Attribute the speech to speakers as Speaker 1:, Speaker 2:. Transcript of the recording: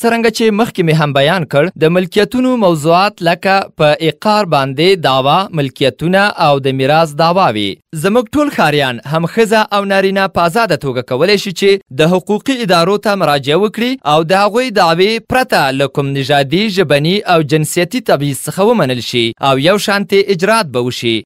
Speaker 1: څرنګه چې مخکې مې هم بیان کړ د ملکیتونو موضوعات لکه په اقار باندې داوا ملکیتونه او د میراث داواوي زموږ ټول خاریان هم خزه او نارینه په آزاده توګه کولی شي چې د حقوقي ادارو ته مراجعه وکړي او د هغوی دعوې پرته له کوم نژادي ژبني او جنسیتي تبعیض څخه ومنل شي او یو شانتې اجرات به وشي